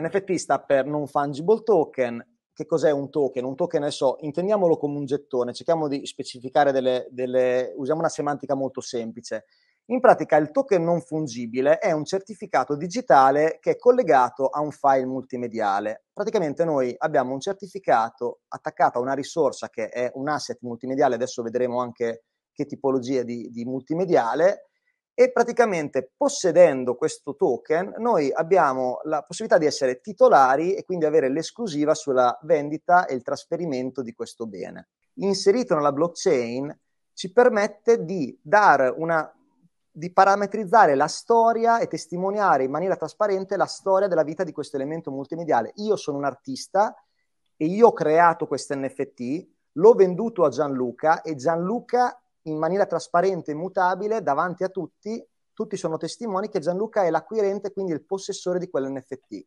NFT sta per non fungible token. Che cos'è un token? Un token ne so, intendiamolo come un gettone, cerchiamo di specificare delle, delle usiamo una semantica molto semplice. In pratica il token non fungibile è un certificato digitale che è collegato a un file multimediale. Praticamente noi abbiamo un certificato attaccato a una risorsa che è un asset multimediale, adesso vedremo anche che tipologia di, di multimediale, e praticamente possedendo questo token noi abbiamo la possibilità di essere titolari e quindi avere l'esclusiva sulla vendita e il trasferimento di questo bene. Inserito nella blockchain ci permette di dare una di parametrizzare la storia e testimoniare in maniera trasparente la storia della vita di questo elemento multimediale. Io sono un artista e io ho creato questo NFT, l'ho venduto a Gianluca e Gianluca in maniera trasparente e mutabile davanti a tutti, tutti sono testimoni che Gianluca è l'acquirente, quindi il possessore di quell'NFT.